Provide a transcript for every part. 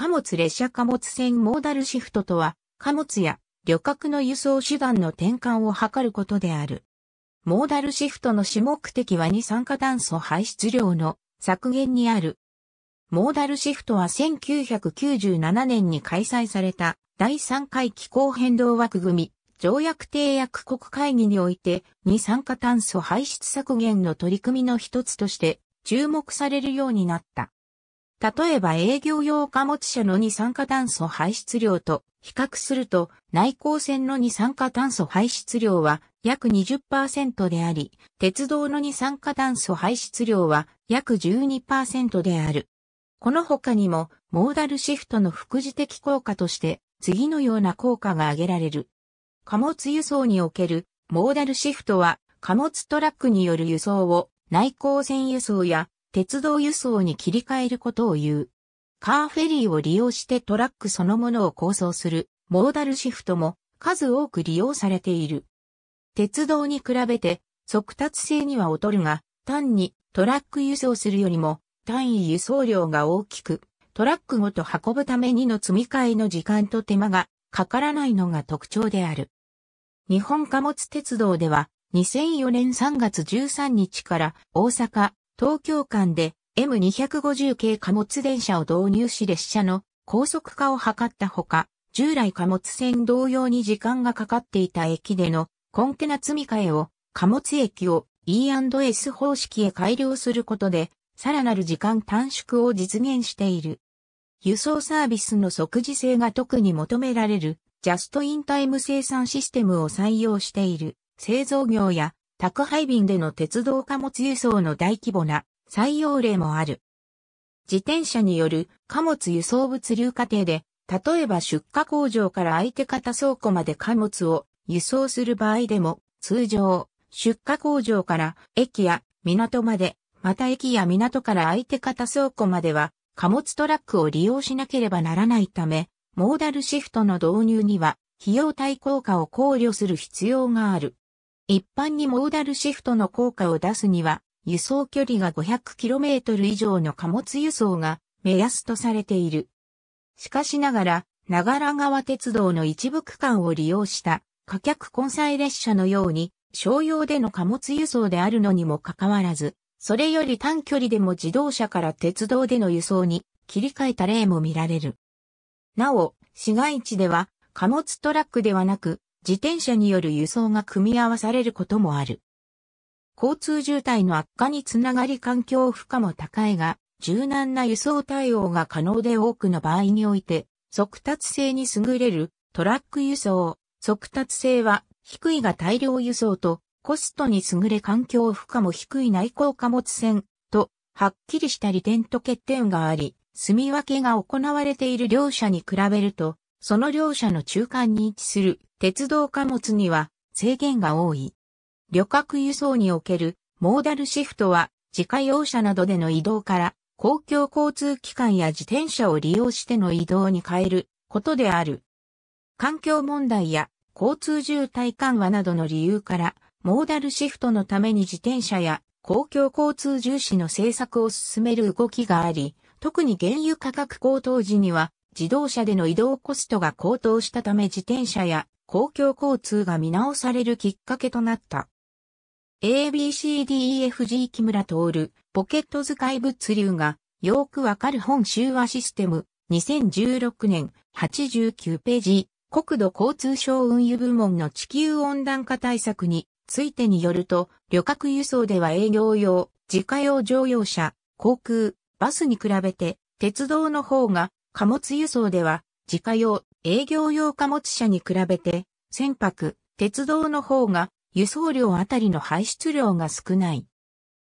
貨物列車貨物船モーダルシフトとは、貨物や旅客の輸送手段の転換を図ることである。モーダルシフトの主目的は二酸化炭素排出量の削減にある。モーダルシフトは1997年に開催された第3回気候変動枠組み条約締約国会議において二酸化炭素排出削減の取り組みの一つとして注目されるようになった。例えば営業用貨物車の二酸化炭素排出量と比較すると内向線の二酸化炭素排出量は約20%であり、鉄道の二酸化炭素排出量は約12%である。この他にも、モーダルシフトの副次的効果として、次のような効果が挙げられる。貨物輸送における、モーダルシフトは、貨物トラックによる輸送を、内向線輸送や鉄道輸送に切り替えることを言う。カーフェリーを利用してトラックそのものを構想するモーダルシフトも数多く利用されている。鉄道に比べて速達性には劣るが、単にトラック輸送するよりも単位輸送量が大きく、トラックごと運ぶためにの積み替えの時間と手間がかからないのが特徴である。日本貨物鉄道では2004年3月13日から大阪、東京間で M250 系貨物電車を導入し列車の高速化を図ったほか、従来貨物船同様に時間がかかっていた駅でのコンテナ積み替えを貨物駅を E&S 方式へ改良することで、さらなる時間短縮を実現している。輸送サービスの即時性が特に求められる、ジャストインタイム生産システムを採用している製造業や宅配便での鉄道貨物輸送の大規模な採用例もある。自転車による貨物輸送物流過程で、例えば出荷工場から相手方倉庫まで貨物を輸送する場合でも、通常、出荷工場から駅や港まで、また駅や港から相手方倉庫までは、貨物トラックを利用しなければならないため、モーダルシフトの導入には、費用対効果を考慮する必要がある。一般にモーダルシフトの効果を出すには、輸送距離が 500km 以上の貨物輸送が目安とされている。しかしながら、長良川鉄道の一部区間を利用した貨客混載列車のように商用での貨物輸送であるのにもかかわらず、それより短距離でも自動車から鉄道での輸送に切り替えた例も見られる。なお、市街地では貨物トラックではなく自転車による輸送が組み合わされることもある。交通渋滞の悪化につながり環境負荷も高いが、柔軟な輸送対応が可能で多くの場合において、速達性に優れるトラック輸送、速達性は低いが大量輸送とコストに優れ環境負荷も低い内航貨物船とはっきりした利点と欠点があり、住み分けが行われている両者に比べると、その両者の中間に位置する鉄道貨物には制限が多い。旅客輸送におけるモーダルシフトは自家用車などでの移動から公共交通機関や自転車を利用しての移動に変えることである。環境問題や交通渋滞緩和などの理由からモーダルシフトのために自転車や公共交通重視の政策を進める動きがあり、特に原油価格高騰時には自動車での移動コストが高騰したため自転車や公共交通が見直されるきっかけとなった。ABCDEFG 木村徹、ポケット使い物流がよくわかる本集話システム、2016年89ページ、国土交通省運輸部門の地球温暖化対策についてによると、旅客輸送では営業用、自家用乗用車、航空、バスに比べて、鉄道の方が貨物輸送では、自家用、営業用貨物車に比べて、船舶、鉄道の方が、輸送量あたりの排出量が少ない。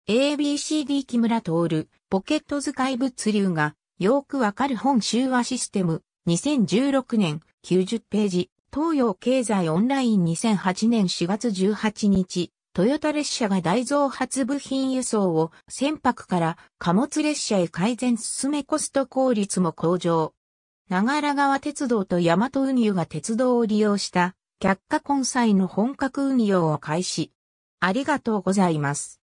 ABCD 木村徹、ポケット使い物流が、よくわかる本集和システム、2016年、90ページ、東洋経済オンライン2008年4月18日、トヨタ列車が大増発部品輸送を船舶から貨物列車へ改善進めコスト効率も向上。長良川鉄道と大和運輸が鉄道を利用した却下根菜の本格運用を開始。ありがとうございます。